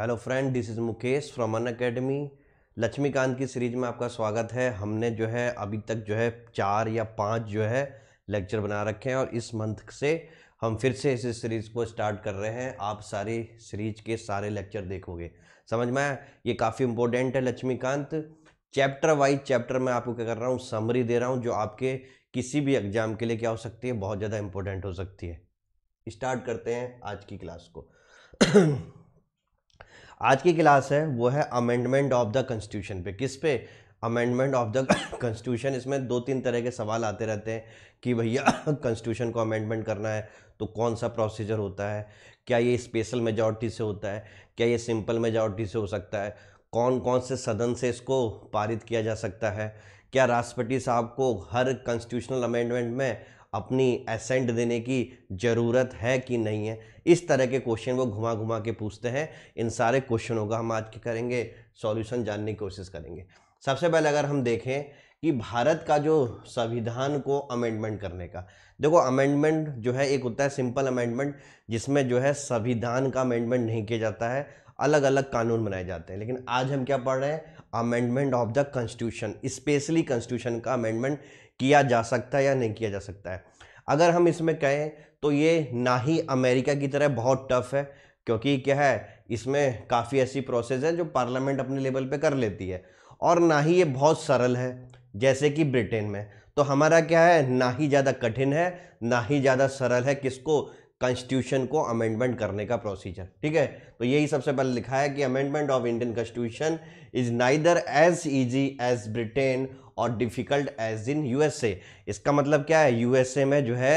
hello friend this is Mukesh from Unacademy Laxmikant की series में आपका स्वागत है हमने जो है अभी तक जो है चार या पाँच जो है लेक्चर बना रखे हैं और इस मंथ से हम फिर से इस सीरीज़ को स्टार्ट कर रहे हैं आप सारी सीरीज के सारे लेक्चर देखोगे समझ में आया ये काफ़ी इंपॉर्टेंट है लक्ष्मीकांत चैप्टर वाइज चैप्टर मैं आपको क्या कर रहा हूँ समरी दे रहा हूँ जो आपके किसी भी एग्जाम के लिए क्या हो सकती है बहुत ज़्यादा इंपॉर्टेंट हो सकती है स्टार्ट करते हैं आज की क्लास को आज की क्लास है वो है अमेंडमेंट ऑफ द कॉन्स्टिट्यूशन पे किस पे अमेंडमेंट ऑफ द कॉन्स्टिट्यूशन इसमें दो तीन तरह के सवाल आते रहते हैं कि भैया कॉन्स्टिट्यूशन को अमेंडमेंट करना है तो कौन सा प्रोसीजर होता है क्या ये स्पेशल मेजॉरिटी से होता है क्या ये सिंपल मेजॉरिटी से हो सकता है कौन कौन से सदन से इसको पारित किया जा सकता है क्या राष्ट्रपति साहब को हर कॉन्स्टिट्यूशनल अमेंडमेंट में अपनी एसेंट देने की ज़रूरत है कि नहीं है इस तरह के क्वेश्चन वो घुमा घुमा के पूछते हैं इन सारे क्वेश्चनों का हम आज के करेंगे सॉल्यूशन जानने की कोशिश करेंगे सबसे पहले अगर हम देखें कि भारत का जो संविधान को अमेंडमेंट करने का देखो अमेंडमेंट जो है एक होता है सिंपल अमेंडमेंट जिसमें जो है संविधान का अमेंडमेंट नहीं किया जाता है अलग अलग कानून बनाए जाते हैं लेकिन आज हम क्या पढ़ रहे हैं amendment of the constitution specially constitution का अमेंडमेंट किया जा सकता है या नहीं किया जा सकता है अगर हम इसमें कहें तो ये ना ही अमेरिका की तरह बहुत टफ है क्योंकि क्या है इसमें काफ़ी ऐसी प्रोसेस है जो पार्लियामेंट अपने लेवल पे कर लेती है और ना ही ये बहुत सरल है जैसे कि ब्रिटेन में तो हमारा क्या है ना ही ज़्यादा कठिन है ना ही ज़्यादा सरल है किसको कॉन्स्टिट्यूशन को अमेंडमेंट करने का प्रोसीजर ठीक है तो यही सबसे पहले लिखा है कि amendment of Indian constitution is neither as easy as Britain और डिफ़िकल्ट एज इन यूएसए इसका मतलब क्या है यूएसए में जो है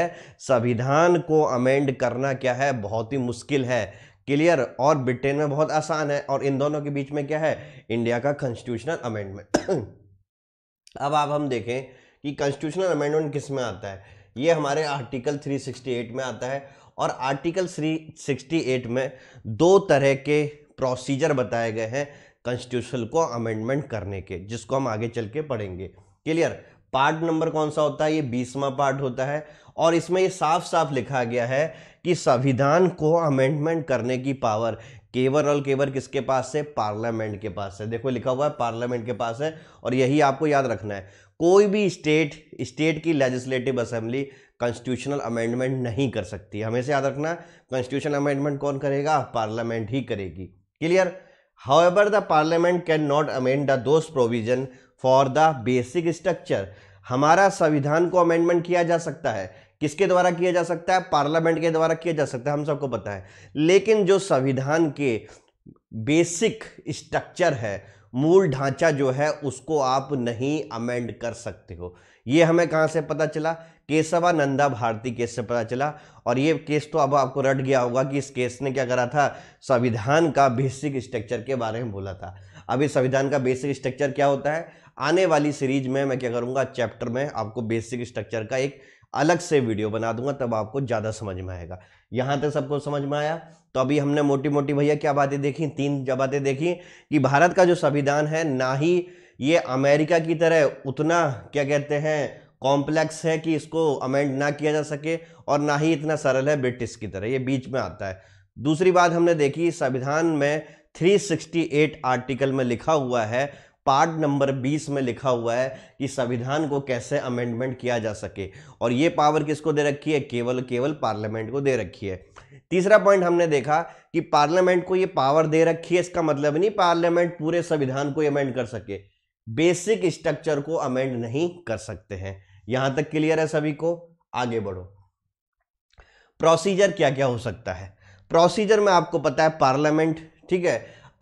संविधान को अमेंड करना क्या है बहुत ही मुश्किल है क्लियर और ब्रिटेन में बहुत आसान है और इन दोनों के बीच में क्या है इंडिया का कॉन्स्टिट्यूशनल अमेंडमेंट अब आप हम देखें कि कॉन्स्टिट्यूशनल अमेंडमेंट किस में आता है ये हमारे आर्टिकल 368 में आता है और आर्टिकल थ्री सिक्सटी में दो तरह के प्रोसीजर बताए गए हैं कॉन्स्टिट्यूशन को अमेंडमेंट करने के जिसको हम आगे चल के पढ़ेंगे क्लियर पार्ट नंबर कौन सा होता है ये बीसवा पार्ट होता है और इसमें ये साफ साफ लिखा गया है कि संविधान को अमेंडमेंट करने की पावर केवल और केवल किसके पास है पार्लियामेंट के पास है देखो लिखा हुआ है पार्लियामेंट के पास है और यही आपको याद रखना है कोई भी स्टेट स्टेट की लेजिस्लेटिव असेंबली कॉन्स्टिट्यूशनल अमेंडमेंट नहीं कर सकती हमें से याद रखना कॉन्स्टिट्यूशनल अमेंडमेंट कौन करेगा पार्लियामेंट ही करेगी clear however the parliament cannot amend the those provision for the basic structure हमारा संविधान को अमेंडमेंट किया जा सकता है किसके द्वारा किया जा सकता है पार्लियामेंट के द्वारा किया जा सकता है हम सबको पता है लेकिन जो संविधान के बेसिक स्ट्रक्चर है मूल ढांचा जो है उसको आप नहीं अमेंड कर सकते हो ये हमें कहाँ से पता चला केशवानंदा भारती केस से पता चला और ये केस तो अब आपको रट गया होगा कि इस केस ने क्या करा था संविधान का बेसिक स्ट्रक्चर के बारे में बोला था अभी संविधान का बेसिक स्ट्रक्चर क्या होता है आने वाली सीरीज में मैं क्या करूँगा चैप्टर में आपको बेसिक स्ट्रक्चर का एक अलग से वीडियो बना दूंगा तब आपको ज़्यादा समझ में आएगा यहाँ तक सबको समझ में आया तो अभी हमने मोटी मोटी भैया क्या बातें देखी तीन जब बातें देखी कि भारत का जो संविधान है ना ही ये अमेरिका की तरह उतना क्या कहते हैं कॉम्प्लेक्स है कि इसको अमेंड ना किया जा सके और ना ही इतना सरल है ब्रिटिश की तरह ये बीच में आता है दूसरी बात हमने देखी संविधान में 368 आर्टिकल में लिखा हुआ है पार्ट नंबर 20 में लिखा हुआ है कि संविधान को कैसे अमेंडमेंट किया जा सके और ये पावर किसको दे रखी है केवल केवल पार्लियामेंट को दे रखी है तीसरा पॉइंट हमने देखा कि पार्लियामेंट को ये पावर दे रखी है इसका मतलब नहीं पार्लियामेंट पूरे संविधान को अमेंड कर सके बेसिक स्ट्रक्चर को अमेंड नहीं कर सकते हैं यहां तक क्लियर है सभी को आगे बढ़ो प्रोसीजर क्या क्या हो सकता है प्रोसीजर में आपको पता है पार्लियामेंट ठीक है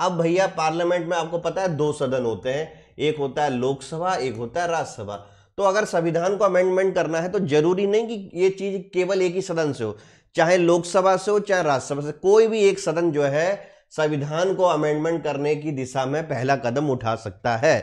अब भैया पार्लियामेंट में आपको पता है दो सदन होते हैं एक होता है लोकसभा एक होता है राज्यसभा तो अगर संविधान को अमेंडमेंट करना है तो जरूरी नहीं कि ये चीज केवल एक ही सदन से हो चाहे लोकसभा से हो चाहे राज्यसभा से कोई भी एक सदन जो है संविधान को अमेंडमेंट करने की दिशा में पहला कदम उठा सकता है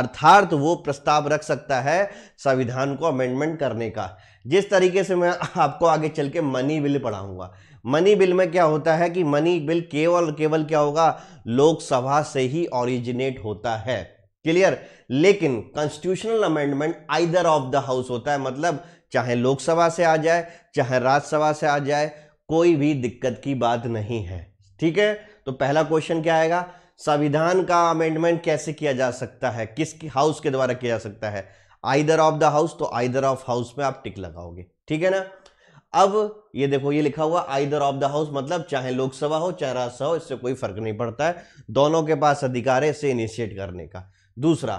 अर्थात वो प्रस्ताव रख सकता है संविधान को अमेंडमेंट करने का जिस तरीके से मैं आपको आगे चल के मनी बिल पढ़ाऊंगा मनी बिल में क्या होता है कि मनी बिल केवल केवल क्या होगा लोकसभा से ही ओरिजिनेट होता है क्लियर लेकिन constitutional amendment either of the house होता है मतलब चाहे लोकसभा से आ जाए चाहे राज्यसभा से आ जाए कोई भी दिक्कत की बात नहीं है ठीक है तो पहला क्वेश्चन क्या आएगा संविधान का अमेंडमेंट कैसे किया जा सकता है किस हाउस के द्वारा किया जा सकता है आइदर ऑफ द हाउस तो आइदर ऑफ हाउस में आप टिक लगाओगे ठीक है ना अब ये देखो ये लिखा हुआ आइदर ऑफ द हाउस मतलब चाहे लोकसभा हो चाहे राज्यसभा हो इससे कोई फर्क नहीं पड़ता है दोनों के पास अधिकार है इसे इनिशिएट करने का दूसरा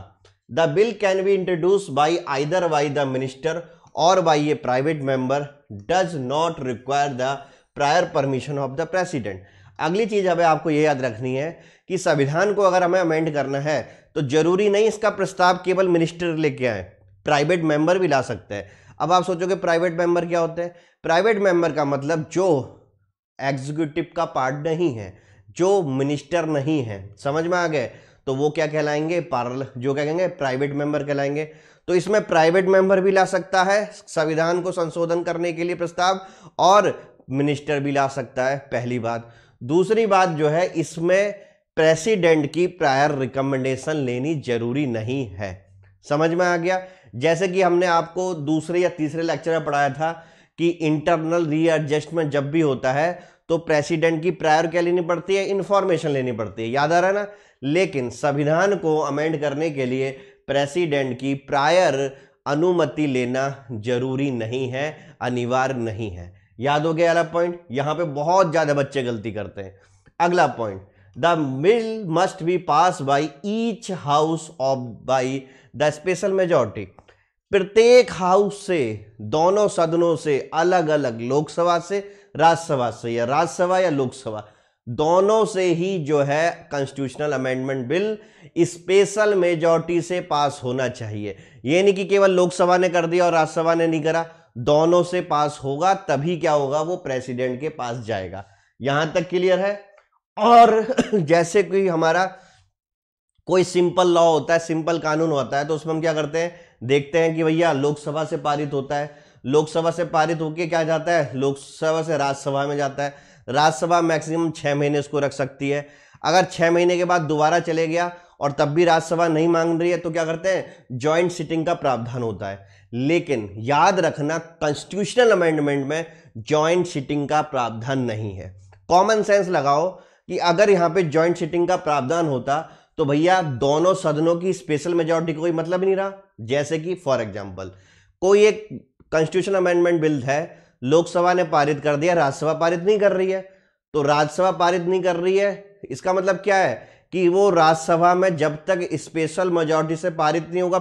the bill can be introduce by either by the minister or by a private member does not require the prior permission of the president अगली चीज़ हमें आपको ये याद रखनी है कि संविधान को अगर हमें अमेंड करना है तो ज़रूरी नहीं इसका प्रस्ताव केवल मिनिस्टर लेके आए प्राइवेट मेंबर भी ला सकते हैं अब आप सोचोगे प्राइवेट मेंबर क्या होते हैं प्राइवेट मेंबर का मतलब जो एग्जीक्यूटिव का पार्ट नहीं है जो मिनिस्टर नहीं है समझ में आ गए तो वो क्या कहलाएंगे पार्ल जो क्या कहेंगे प्राइवेट मेंबर कहलाएंगे तो इसमें प्राइवेट मेंबर भी ला सकता है संविधान को संशोधन करने के लिए प्रस्ताव और मिनिस्टर भी ला सकता है पहली बात दूसरी बात जो है इसमें प्रेसिडेंट की प्रायर रिकमेंडेशन लेनी जरूरी नहीं है समझ में आ गया जैसे कि हमने आपको दूसरे या तीसरे लेक्चर में पढ़ाया था कि इंटरनल रीएडजस्टमेंट जब भी होता है तो प्रेसिडेंट की प्रायर क्या लेनी पड़ती है इन्फॉर्मेशन लेनी पड़ती है याद आ रहा है ना लेकिन संविधान को अमेंड करने के लिए प्रेसिडेंट की प्रायर अनुमति लेना जरूरी नहीं है अनिवार्य नहीं है याद हो गया अगला पॉइंट यहां पे बहुत ज्यादा बच्चे गलती करते हैं अगला point the bill must be pass by each house of by the special majority प्रत्येक हाउस से दोनों सदनों से अलग अलग लोकसभा से राज्यसभा से या राज्यसभा या लोकसभा दोनों से ही जो है constitutional amendment bill special majority से पास होना चाहिए ये नहीं कि केवल लोकसभा ने कर दिया और राज्यसभा ने नहीं करा दोनों से पास होगा तभी क्या होगा वो प्रेसिडेंट के पास जाएगा यहां तक क्लियर है और जैसे कोई हमारा कोई सिंपल लॉ होता है सिंपल कानून होता है तो उसमें हम क्या करते हैं देखते हैं कि भैया लोकसभा से पारित होता है लोकसभा से पारित होकर क्या जाता है लोकसभा से राज्यसभा में जाता है राज्यसभा मैक्सिमम छः महीने उसको रख सकती है अगर छह महीने के बाद दोबारा चले गया और तब भी राज्यसभा नहीं मांग रही है तो क्या करते हैं ज्वाइंट सिटिंग का प्रावधान होता है लेकिन याद रखना कॉन्स्टिट्यूशनल अमेंडमेंट में ज्वाइंट सिटिंग का प्रावधान नहीं है कॉमन सेंस लगाओ कि अगर यहां पे ज्वाइंट सिटिंग का प्रावधान होता तो भैया दोनों सदनों की स्पेशल मेजोरिटी कोई मतलब नहीं रहा जैसे कि फॉर एग्जाम्पल कोई एक कॉन्स्टिट्यूशन अमेंडमेंट बिल है लोकसभा ने पारित कर दिया राज्यसभा पारित नहीं कर रही है तो राज्यसभा पारित नहीं कर रही है इसका मतलब क्या है कि वो राज्यसभा में जब तक स्पेशल मेजोरिटी से पारित नहीं होगा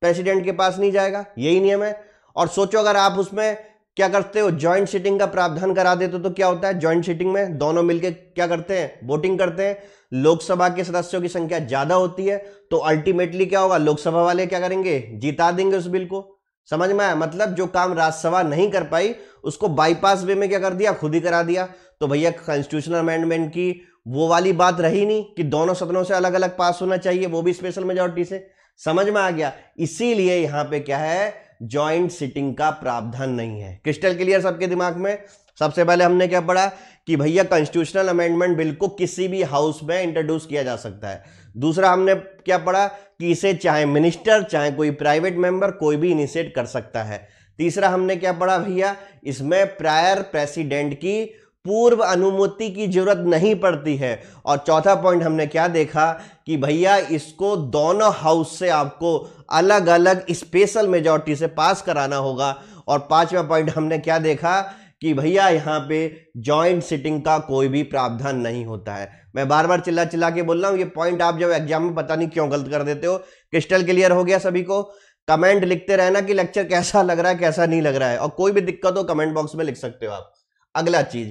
प्रेसिडेंट के पास नहीं जाएगा यही नियम है और सोचो अगर आप उसमें क्या करते हो ज्वाइंट सीटिंग का प्रावधान करा देते तो क्या होता है ज्वाइंट सीटिंग में दोनों मिलकर क्या करते हैं वोटिंग करते हैं लोकसभा के सदस्यों की संख्या ज्यादा होती है तो अल्टीमेटली क्या होगा लोकसभा वाले क्या करेंगे जिता देंगे उस बिल को समझ में आया मतलब जो काम राज्यसभा नहीं कर पाई उसको बाईपास वे में क्या कर दिया खुद ही करा दिया तो भैया कॉन्स्टिट्यूशनल अमेंडमेंट की वो वाली बात रही नहीं कि दोनों सदनों से अलग अलग पास होना चाहिए वो भी स्पेशल मेजोरिटी से समझ में आ गया इसीलिए यहां पे क्या है ज्वाइंट सिटिंग का प्रावधान नहीं है क्रिस्टल क्लियर सबके दिमाग में सबसे पहले हमने क्या पढ़ा कि भैया कॉन्स्टिट्यूशनल अमेंडमेंट बिल को किसी भी हाउस में इंट्रोड्यूस किया जा सकता है दूसरा हमने क्या पढ़ा कि इसे चाहे मिनिस्टर चाहे कोई प्राइवेट मेंबर कोई भी इनिशिएट कर सकता है तीसरा हमने क्या पढ़ा भैया इसमें प्रायर प्रेसिडेंट की पूर्व अनुमति की जरूरत नहीं पड़ती है और चौथा पॉइंट हमने क्या देखा कि भैया इसको दोनों हाउस से आपको अलग अलग स्पेशल मेजोरिटी से पास कराना होगा और पांचवा पॉइंट हमने क्या देखा कि भैया यहाँ पे जॉइंट सिटिंग का कोई भी प्रावधान नहीं होता है मैं बार बार चिल्ला चिल्ला के बोल रहा हूँ ये पॉइंट आप जब एग्जाम में पता नहीं क्यों गलत कर देते हो क्रिस्टल क्लियर हो गया सभी को कमेंट लिखते रहना कि लेक्चर कैसा लग रहा है कैसा नहीं लग रहा है और कोई भी दिक्कत हो कमेंट बॉक्स में लिख सकते हो आप अगला चीज़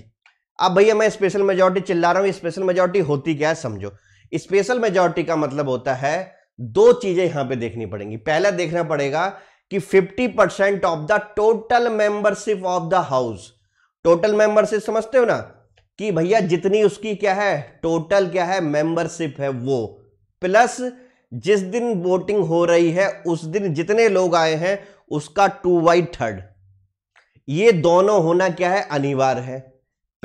अब भैया मैं स्पेशल मेजोरिटी चिल्ला रहा हूं स्पेशल मेजोरिटी होती क्या है समझो स्पेशल मेजोरिटी का मतलब होता है दो चीजें यहां पे देखनी पड़ेंगी पहला देखना पड़ेगा कि 50 percent of the total membership of the house total membership समझते हो ना कि भैया जितनी उसकी क्या है टोटल क्या है मेंबरशिप है वो प्लस जिस दिन वोटिंग हो रही है उस दिन जितने लोग आए हैं उसका टू बाई थर्ड ये दोनों होना क्या है अनिवार्य है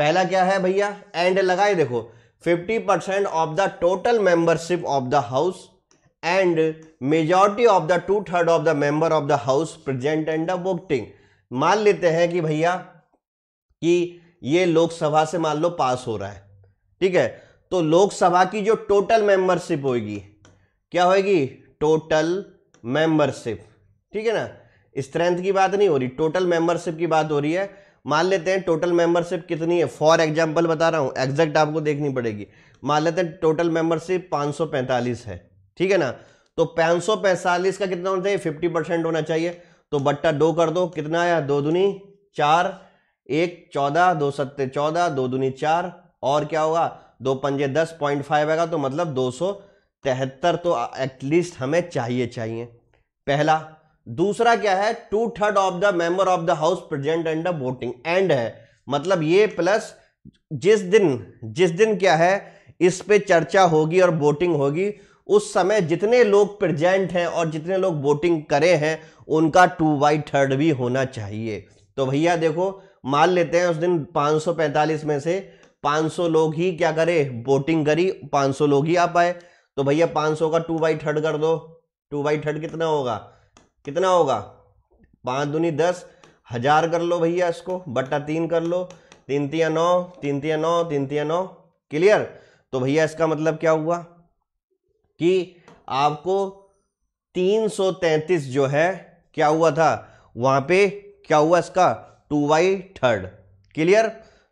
पहला क्या है भैया एंड लगाए देखो 50 percent of the total membership of the house and majority of the two third of the member of the house present and the voting मान लेते हैं कि भैया कि ये लोकसभा से मान लो पास हो रहा है ठीक है तो लोकसभा की जो टोटल मेंबरशिप होगी क्या होगी टोटल मेंबरशिप ठीक है ना स्ट्रेंथ की बात नहीं हो रही टोटल मेंबरशिप की बात हो रही है मान लेते हैं टोटल मेंबरशिप कितनी है फॉर एग्जाम्पल बता रहा हूँ एग्जैक्ट आपको देखनी पड़ेगी मान लेते हैं टोटल मेंबरशिप 545 है ठीक है ना तो 545 का कितना होना चाहिए 50 परसेंट होना चाहिए तो बट्टा दो कर दो कितना आया दो दुनी चार एक चौदह दो सत्ते चौदह दो दुनी चार और क्या होगा दो पंजे दस पॉइंट फाइव आएगा तो मतलब दो सौ तिहत्तर तो एटलीस्ट हमें चाहिए चाहिए पहला दूसरा क्या है two third of the member of the house present and the voting and है मतलब ये प्लस जिस दिन जिस दिन क्या है इस पे चर्चा होगी और वोटिंग होगी उस समय जितने लोग प्रेजेंट हैं और जितने लोग वोटिंग करे हैं उनका टू बाई थर्ड भी होना चाहिए तो भैया देखो मान लेते हैं उस दिन 545 में से 500 लोग ही क्या करे वोटिंग करी 500 लोग ही आ पाए तो भैया 500 का टू बाई थर्ड कर दो टू बाई थर्ड कितना होगा कितना होगा पाँच दूनी दस हजार कर लो भैया इसको बट्टा तीन कर लो तीन तिया नौ तीन तिया नौ तीन तिया नौ क्लियर तो भैया इसका मतलब क्या हुआ कि आपको तीन सौ तैंतीस जो है क्या हुआ था वहां पे क्या हुआ इसका टू बाई थर्ड क्लियर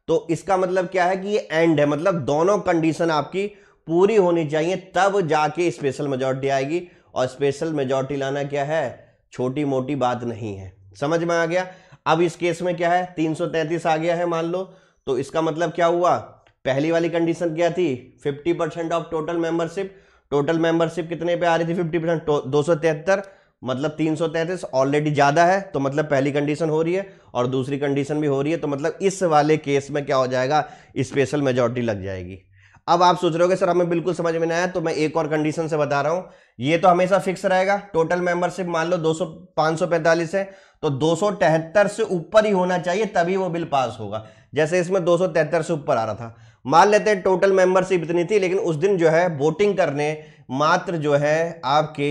तो इसका मतलब क्या है कि ये एंड है मतलब दोनों कंडीशन आपकी पूरी होनी चाहिए तब जाके स्पेशल मेजोरिटी आएगी और स्पेशल मेजोरिटी लाना क्या है छोटी मोटी बात नहीं है समझ में आ गया अब इस केस में क्या है 333 आ गया है मान लो तो इसका मतलब क्या हुआ पहली वाली कंडीशन क्या थी 50 percent of total membership total membership कितने पे आ रही थी 50 परसेंट तो दो सौ तिहत्तर मतलब तीन सौ तैतीस ऑलरेडी ज़्यादा है तो मतलब पहली कंडीशन हो रही है और दूसरी कंडीशन भी हो रही है तो मतलब इस वाले केस में क्या हो जाएगा स्पेशल मेजोरिटी लग जाएगी अब आप सोच रहे हो सर हमें बिल्कुल समझ में नहीं आया तो मैं एक और कंडीशन से बता रहा हूं ये तो हमेशा फिक्स रहेगा टोटल मेंबरशिप मान लो 200 545 है तो दो से ऊपर ही होना चाहिए तभी वो बिल पास होगा जैसे इसमें दो से ऊपर आ रहा था मान लेते हैं टोटल मेंबरशिप इतनी थी लेकिन उस दिन जो है वोटिंग करने मात्र जो है आपके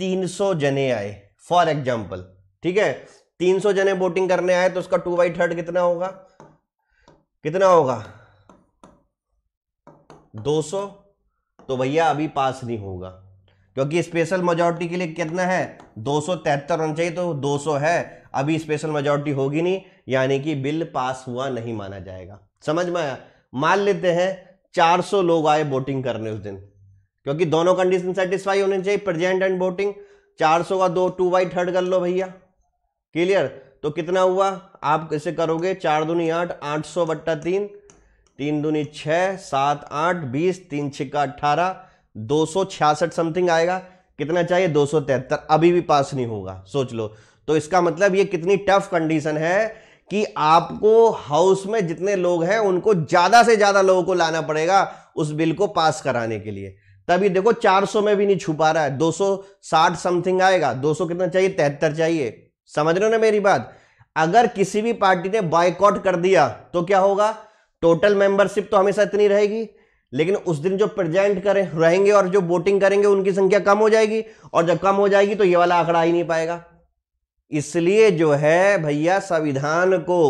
300 जने आए फॉर एग्जाम्पल ठीक है 300 जने वोटिंग करने आए तो उसका टू बाई थर्ड कितना होगा कितना होगा 200 तो भैया अभी पास नहीं होगा क्योंकि स्पेशल मेजोरिटी के लिए कितना है दो सौ तिहत्तर होना चाहिए तो 200 है अभी स्पेशल मेजोरिटी होगी नहीं यानी कि बिल पास हुआ नहीं माना जाएगा समझ में आया मान लेते हैं 400 लोग आए वोटिंग करने उस दिन क्योंकि दोनों कंडीशन सेटिस्फाई होने चाहिए प्रेजेंट एंड वोटिंग 400 का दो टू बाई थर्ड कर लो भैया क्लियर तो कितना हुआ आप कैसे करोगे चार दूनी आठ आठ सौ बट्टा तीन तीन दूनी छः सात आठ बीस तीन छिक्का अट्ठारह दो समथिंग आएगा कितना चाहिए दो अभी भी पास नहीं होगा सोच लो तो इसका मतलब ये कितनी टफ कंडीशन है कि आपको हाउस में जितने लोग हैं उनको ज्यादा से ज्यादा लोगों को लाना पड़ेगा उस बिल को पास कराने के लिए तभी देखो 400 में भी नहीं छुपा रहा है 260 समथिंग आएगा 200 कितना चाहिए तिहत्तर चाहिए समझ रहे हो ना मेरी बात अगर किसी भी पार्टी ने बाइकआउट कर दिया तो क्या होगा टोटल मेंबरशिप तो हमेशा इतनी रहेगी लेकिन उस दिन जो प्रेजेंट करें रहेंगे और जो वोटिंग करेंगे उनकी संख्या कम हो जाएगी और जब कम हो जाएगी तो ये वाला आंकड़ा ही नहीं पाएगा इसलिए जो है भैया संविधान को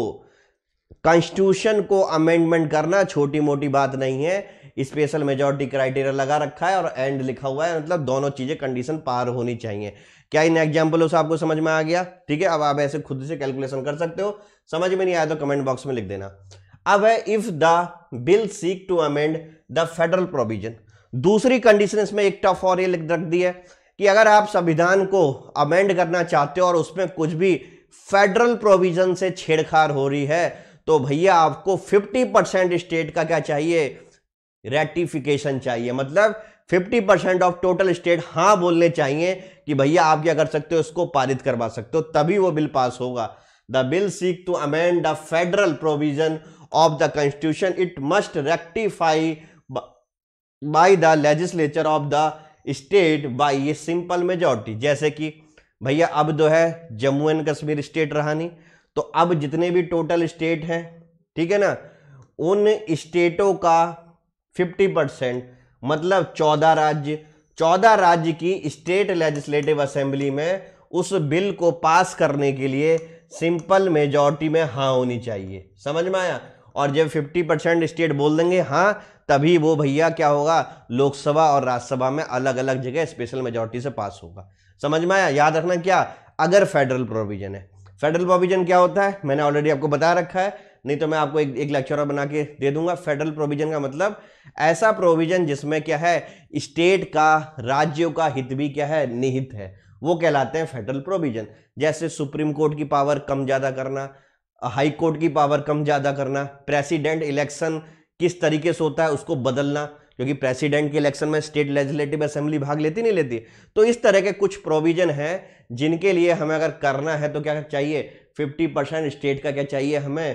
कॉन्स्टिट्यूशन को अमेंडमेंट करना छोटी मोटी बात नहीं है स्पेशल मेजोरिटी क्राइटेरिया लगा रखा है और एंड लिखा हुआ है मतलब दोनों चीज़ें कंडीशन पार होनी चाहिए क्या इन एग्जाम्पलों से आपको समझ में आ गया ठीक है अब आप ऐसे खुद से कैलकुलेशन कर सकते हो समझ में नहीं आया तो कमेंट बॉक्स में लिख देना अब है if the bill seek to amend the federal provision दूसरी कंडीशन इसमें एक टफ और ये रख दी है कि अगर आप संविधान को अमेंड करना चाहते हो और उसमें कुछ भी फेडरल प्रोविजन से छेड़छाड़ हो रही है तो भैया आपको 50 परसेंट स्टेट का क्या चाहिए रेटिफिकेशन चाहिए मतलब 50 परसेंट ऑफ टोटल स्टेट हाँ बोलने चाहिए कि भैया आप क्या कर सकते हो इसको पारित करवा सकते हो तभी वो बिल पास होगा the bill seek to amend the federal provision of the constitution it must rectify by the legislature of the state by ये सिंपल मेजॉरिटी जैसे कि भैया अब जो है जम्मू एंड कश्मीर स्टेट रहा नहीं तो अब जितने भी टोटल स्टेट हैं ठीक है ना उन स्टेटों का 50 परसेंट मतलब 14 राज्य 14 राज्य की स्टेट लेजिस्लेटिव असेंबली में उस बिल को पास करने के लिए सिंपल मेजॉरिटी में हाँ होनी चाहिए समझ में आया और जब 50 परसेंट स्टेट बोल देंगे हाँ तभी वो भैया क्या होगा लोकसभा और राज्यसभा में अलग अलग जगह स्पेशल मेजोरिटी से पास होगा समझ में आया याद रखना क्या अगर फेडरल प्रोविजन है फेडरल प्रोविजन क्या होता है मैंने ऑलरेडी आपको बता रखा है नहीं तो मैं आपको एक एक लेक्चर बना के दे दूंगा फेडरल प्रोविजन का मतलब ऐसा प्रोविजन जिसमें क्या है स्टेट का राज्यों का हित भी क्या है निहित है वो कहलाते हैं फेडरल प्रोविजन जैसे सुप्रीम कोर्ट की पावर कम ज़्यादा करना हाई कोर्ट की पावर कम ज़्यादा करना प्रेसिडेंट इलेक्शन किस तरीके से होता है उसको बदलना क्योंकि प्रेसिडेंट के इलेक्शन में स्टेट लेजिस्लेटिव असेंबली भाग लेती नहीं लेती तो इस तरह के कुछ प्रोविजन हैं जिनके लिए हमें अगर करना है तो क्या चाहिए फिफ्टी परसेंट स्टेट का क्या चाहिए हमें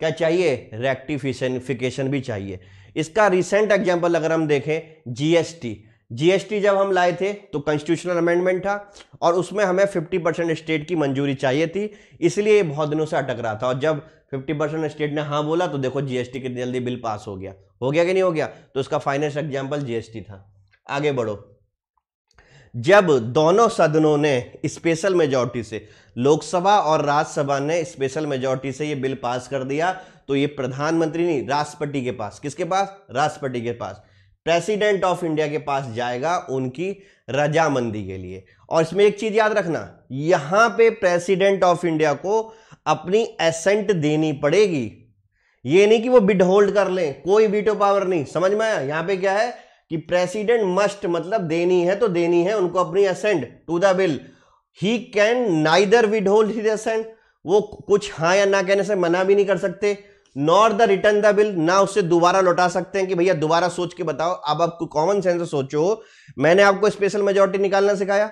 क्या चाहिए रेक्टिफिकेशन भी चाहिए इसका रिसेंट एग्जाम्पल अगर हम देखें जीएसटी जीएसटी जब हम लाए थे तो कॉन्स्टिट्यूशनल अमेंडमेंट था और उसमें हमें 50 परसेंट स्टेट की मंजूरी चाहिए थी इसलिए ये बहुत दिनों से अटक रहा था और जब 50 परसेंट स्टेट ने हाँ बोला तो देखो जीएसटी कितनी जल्दी बिल पास हो गया हो गया कि नहीं हो गया तो उसका फाइनेंस एग्जाम्पल जीएसटी था आगे बढ़ो जब दोनों सदनों ने स्पेशल मेजॉरिटी से लोकसभा और राज्यसभा ने स्पेशल मेजोरिटी से ये बिल पास कर दिया तो ये प्रधानमंत्री नहीं राष्ट्रपति के पास किसके पास राष्ट्रपति के पास प्रेसिडेंट ऑफ इंडिया के पास जाएगा उनकी रजामंदी के लिए और इसमें एक चीज याद रखना यहां पे प्रेसिडेंट ऑफ इंडिया को अपनी एसेंट देनी पड़ेगी ये नहीं कि वो बिड होल्ड कर लें कोई वीटो पावर नहीं समझ में आया यहां पे क्या है कि प्रेसिडेंट मस्ट मतलब देनी है तो देनी है उनको अपनी assent to the bill he can neither withhold his assent वो कुछ हाँ या ना कहने से मना भी नहीं कर सकते not the return the bill ना उससे दोबारा लौटा सकते हैं कि भैया दोबारा सोच के बताओ अब आपको कॉमन सेंस सोचो मैंने आपको स्पेशल मेजोरिटी निकालना सिखाया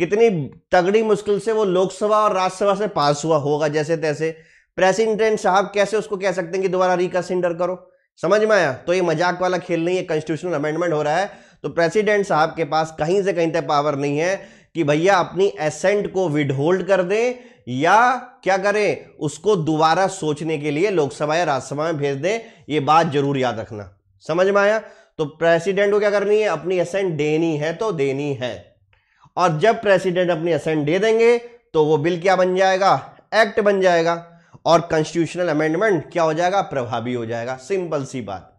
कितनी तगड़ी मुश्किल से वो लोकसभा और राज्यसभा से पास हुआ होगा जैसे तैसे प्रेसिडेंट साहब कैसे उसको कह सकते हैं कि दोबारा रिकसिंडर करो समझ में आया तो ये मजाक वाला खेल नहीं है कॉन्स्टिट्यूशनल अमेंडमेंट हो रहा है तो प्रेसिडेंट साहब के पास कहीं से कहीं तक पावर नहीं है कि भैया अपनी एसेंट को विडहोल्ड कर दें या क्या करें उसको दोबारा सोचने के लिए लोकसभा या राज्यसभा में भेज दें ये बात जरूर याद रखना समझ में आया तो प्रेसिडेंट को क्या करनी है अपनी असेंट देनी है तो देनी है और जब प्रेसिडेंट अपनी असेंट दे देंगे तो वो बिल क्या बन जाएगा एक्ट बन जाएगा और कॉन्स्टिट्यूशनल अमेंडमेंट क्या हो जाएगा प्रभावी हो जाएगा सिंपल सी बात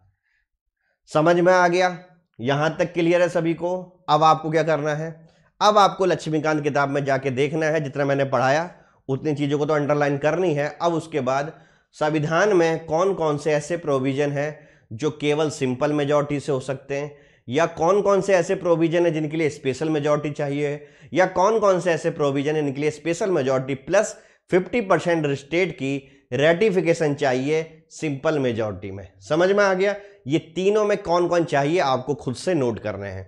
समझ में आ गया यहां तक क्लियर है सभी को अब आपको क्या करना है अब आपको लक्ष्मीकांत किताब में जाके देखना है जितना मैंने पढ़ाया उतनी चीज़ों को तो अंडरलाइन करनी है अब उसके बाद संविधान में कौन कौन से ऐसे प्रोविज़न हैं जो केवल सिंपल मेजॉरिटी से हो सकते हैं या कौन कौन से ऐसे प्रोविज़न है जिनके लिए स्पेशल मेजॉरिटी चाहिए या कौन कौन से ऐसे प्रोविज़न है जिनके लिए special majority plus 50 percent state की रेटिफिकेशन चाहिए सिंपल मेजॉरिटी में समझ में आ गया ये तीनों में कौन कौन चाहिए आपको खुद से नोट करने हैं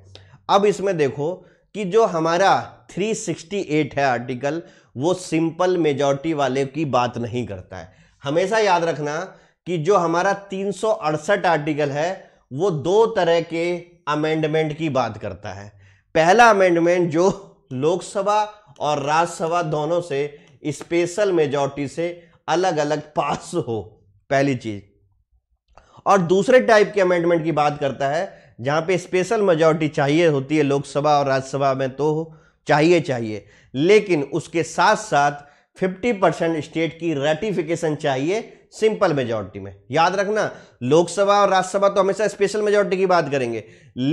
अब इसमें देखो कि जो हमारा 368 है आर्टिकल वो सिंपल मेजॉरिटी वाले की बात नहीं करता है हमेशा याद रखना कि जो हमारा तीन आर्टिकल है वो दो तरह के अमेंडमेंट की बात करता है पहला अमेंडमेंट जो लोकसभा और राज्यसभा दोनों से स्पेशल मेजॉरिटी से अलग अलग पास हो पहली चीज और दूसरे टाइप के अमेंडमेंट की बात करता है जहां पे स्पेशल मेजॉरिटी चाहिए होती है लोकसभा और राज्यसभा में तो चाहिए चाहिए लेकिन उसके साथ साथ 50 परसेंट स्टेट की रेटिफिकेशन चाहिए सिंपल मेजोरिटी में याद रखना लोकसभा और राज्यसभा तो हमेशा स्पेशल मेजोरिटी की बात करेंगे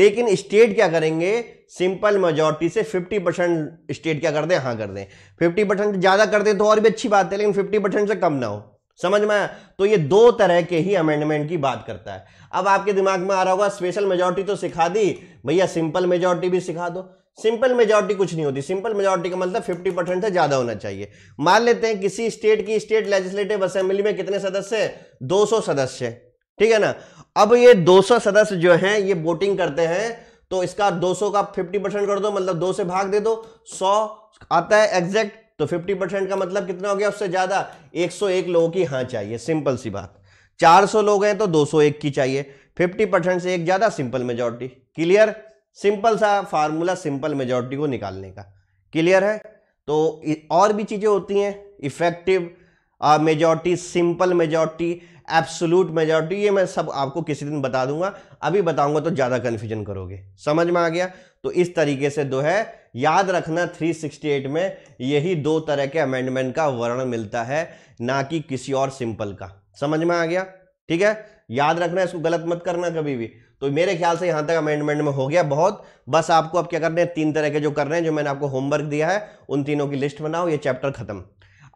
लेकिन स्टेट क्या करेंगे सिंपल मेजोरिटी से 50 परसेंट स्टेट क्या कर दें हाँ कर दें 50 परसेंट ज़्यादा कर दें तो और भी अच्छी बात है लेकिन 50 परसेंट से कम ना हो समझ में आया तो ये दो तरह के ही अमेंडमेंट की बात करता है अब आपके दिमाग में आ रहा होगा स्पेशल मेजोरिटी तो सिखा दी भैया सिंपल मेजोरिटी भी सिखा दो सिंपल मेजोरिटी कुछ नहीं होती सिंपल मेजोरिटी का मतलब 50 परसेंट से ज्यादा होना चाहिए मान लेते हैं किसी स्टेट की स्टेट लेजिस्लेटिव असेंबली में कितने सदस्य है दो सदस्य ठीक है ना अब ये 200 सदस्य जो हैं ये वोटिंग करते हैं तो इसका 200 का 50 परसेंट कर दो मतलब दो से भाग दे दो 100 आता है एग्जैक्ट तो 50 परसेंट का मतलब कितना हो गया उससे ज्यादा 101 लोगों की हाँ चाहिए सिंपल सी बात 400 लोग हैं तो 201 की चाहिए 50 परसेंट से एक ज्यादा सिंपल मेजोरिटी क्लियर सिंपल सा फार्मूला सिंपल मेजोरिटी को निकालने का क्लियर है तो और भी चीज़ें होती हैं effective majority simple majority absolute majority ये मैं सब आपको किसी दिन बता दूंगा अभी बताऊंगा तो ज़्यादा कन्फ्यूजन करोगे समझ में आ गया तो इस तरीके से दो है याद रखना 368 में यही दो तरह के अमेंडमेंट का वर्ण मिलता है ना कि किसी और सिंपल का समझ में आ गया ठीक है याद रखना इसको गलत मत करना कभी भी तो मेरे ख्याल से यहाँ तक अमेंडमेंट में हो गया बहुत बस आपको अब क्या करने हैं तीन तरह के जो कर रहे हैं जो मैंने आपको होमवर्क दिया है उन तीनों की लिस्ट बनाओ ये चैप्टर खत्म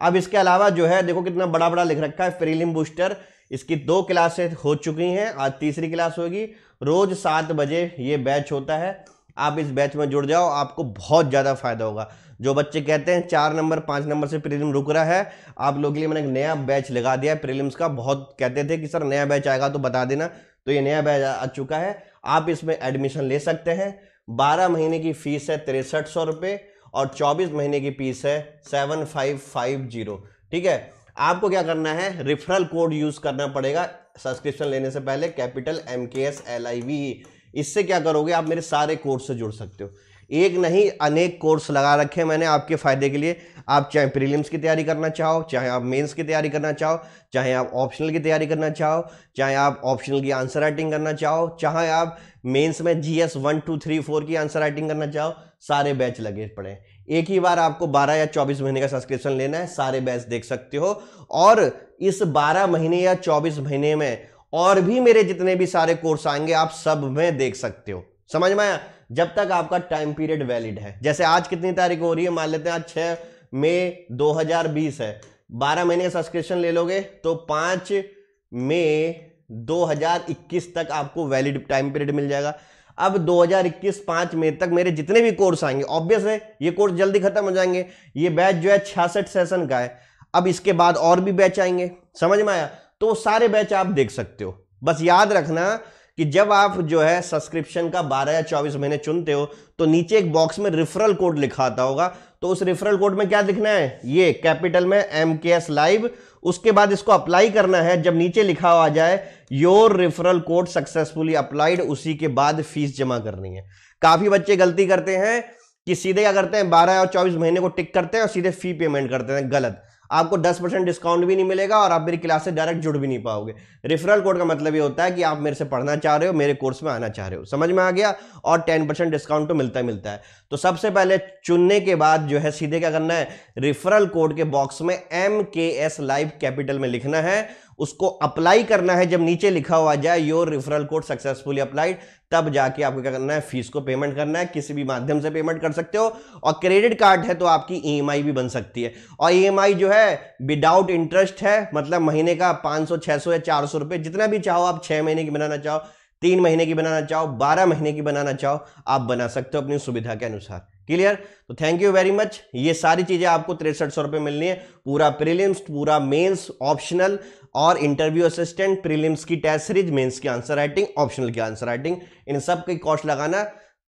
अब इसके अलावा जो है देखो कितना बड़ा बड़ा लिख रखा है फ्रीलिम बूस्टर इसकी दो क्लासेस हो चुकी हैं आज तीसरी क्लास होगी रोज सात बजे ये बैच होता है आप इस बैच में जुड़ जाओ आपको बहुत ज़्यादा फायदा होगा जो बच्चे कहते हैं चार नंबर पाँच नंबर से प्रीलिम रुक रहा है आप लोगों के लिए मैंने एक नया बैच लगा दिया है प्रीलिम्स का बहुत कहते थे कि सर नया बैच आएगा तो बता देना तो ये नया बैच आ चुका है आप इसमें एडमिशन ले सकते हैं बारह महीने की फीस है तिरसठ सौ रुपये और चौबीस महीने की फीस है सेवन फाइव फाइव जीरो ठीक है आपको क्या करना है रिफरल कोड यूज करना पड़ेगा सब्सक्रिप्शन लेने से पहले capital M K S L I V इससे क्या करोगे आप मेरे सारे कोर्स से जुड़ सकते हो एक नहीं अनेक कोर्स लगा रखे हैं मैंने आपके फ़ायदे के लिए आप चाहे प्रीलिम्स की तैयारी करना चाहो चाहे आप मेंस की तैयारी करना चाहो चाहे आप ऑप्शनल की तैयारी करना चाहो चाहे आप ऑप्शनल की आंसर राइटिंग करना चाहो चाहे आप मेंस में G S one two three four की आंसर राइटिंग करना चाहो सारे बैच लगे पड़े एक ही बार आपको 12 या 24 महीने का सब्सक्रिप्शन लेना है सारे बैच देख सकते हो और इस 12 महीने या 24 महीने में और भी मेरे जितने भी सारे कोर्स आएंगे आप सब में देख सकते हो समझ में आया जब तक आपका टाइम पीरियड वैलिड है जैसे आज कितनी तारीख हो रही है मान लेते हैं आज छः मई बीस है बारह महीने का सब्सक्रिप्शन ले लोगे तो पाँच मई 2021 तक आपको वैलिड टाइम पीरियड मिल जाएगा अब 2021 5 मई तक मेरे जितने भी कोर्स आएंगे ऑब्वियस है ये कोर्स जल्दी खत्म हो जाएंगे ये बैच जो है छियासठ सेशन का है अब इसके बाद और भी बैच आएंगे समझ में आया तो सारे बैच आप देख सकते हो बस याद रखना कि जब आप जो है सब्सक्रिप्शन का 12 या 24 महीने चुनते हो तो नीचे एक बॉक्स में रिफरल कोड लिखा आता होगा तो उस रिफरल कोड में क्या लिखना है ये कैपिटल में एम के एस लाइव उसके बाद इसको अप्लाई करना है जब नीचे लिखा हुआ जाए your referral code successfully applied उसी के बाद फीस जमा करनी है काफी बच्चे गलती करते हैं कि सीधे क्या करते हैं बारह और चौबीस महीने को टिक करते हैं और सीधे फी पेमेंट करते हैं गलत आपको 10 परसेंट डिस्काउंट भी नहीं मिलेगा और आप मेरी क्लास से डायरेक्ट जुड़ भी नहीं पाओगे रेफरल कोड का मतलब ये होता है कि आप मेरे से पढ़ना चाह रहे हो मेरे कोर्स में आना चाह रहे हो समझ में आ गया और टेन डिस्काउंट तो मिलता ही मिलता है तो सबसे पहले चुनने के बाद जो है सीधे क्या करना है रिफरल कोड के बॉक्स में M K S live capital में लिखना है उसको अप्लाई करना है जब नीचे लिखा हुआ जाए your referral code successfully applied तब जाके आपको क्या करना है फीस को पेमेंट करना है किसी भी माध्यम से पेमेंट कर सकते हो और क्रेडिट कार्ड है तो आपकी ईएमआई e भी बन सकती है और ईएमआई e जो है विदाउट इंटरेस्ट है मतलब महीने का 500 600 या चार सौ जितना भी चाहो आप छह महीने की बनाना चाहो तीन महीने की बनाना चाहो बारह महीने की बनाना चाहो आप बना सकते हो अपनी सुविधा के अनुसार क्लियर तो थैंक यू वेरी मच ये सारी चीजें आपको तिरसठ सौ रुपए मिलनी है पूरा प्रीलिम्स पूरा मेंस ऑप्शनल और इंटरव्यू असिस्टेंट प्रीलिम्स की टेस्ट सीरीज मेंस की आंसर राइटिंग ऑप्शनल की आंसर राइटिंग इन सब की कॉस्ट लगाना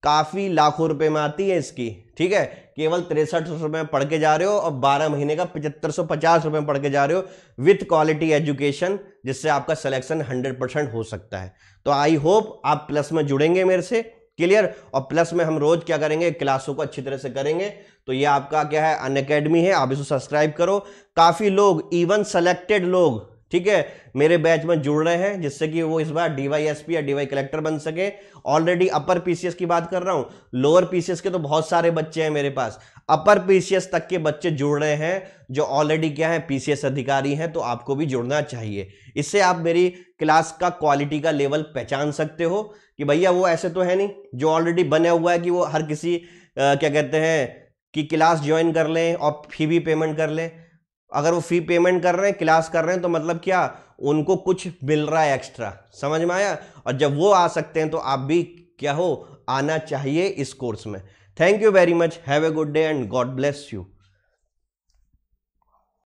काफी लाखों रुपए में आती है इसकी ठीक है केवल तिरसठ सौ रुपए पढ़ के जा रहे हो और बारह महीने का पचहत्तर सौ पचास रुपए में पढ़ के जा रहे हो विथ क्वालिटी एजुकेशन जिससे आपका सिलेक्शन हंड्रेड परसेंट हो सकता है तो आई होप आप प्लस में जुड़ेंगे मेरे से क्लियर और प्लस में हम रोज क्या करेंगे क्लासों को अच्छी तरह से करेंगे तो ये आपका क्या है अन अकेडमी है आप इसको सब्सक्राइब करो काफी लोग इवन सेलेक्टेड लोग ठीक है मेरे बैच में जुड़ रहे हैं जिससे कि वो इस बार डीवाईएसपी या डीवाई कलेक्टर बन सके ऑलरेडी अपर पीसीएस की बात कर रहा हूँ लोअर पीसीएस के तो बहुत सारे बच्चे हैं मेरे पास अपर पीसीएस तक के बच्चे जुड़ रहे हैं जो ऑलरेडी क्या है पीसीएस अधिकारी हैं तो आपको भी जुड़ना चाहिए इससे आप मेरी क्लास का क्वालिटी का लेवल पहचान सकते हो कि भैया वो ऐसे तो है नहीं जो ऑलरेडी बना हुआ है कि वो हर किसी आ, क्या कहते हैं कि क्लास ज्वाइन कर लें और फी भी पेमेंट कर लें अगर वो फी पेमेंट कर रहे हैं क्लास कर रहे हैं तो मतलब क्या उनको कुछ मिल रहा है एक्स्ट्रा समझ में आया और जब वो आ सकते हैं तो आप भी क्या हो आना चाहिए इस कोर्स में thank you very much have a good day and God bless you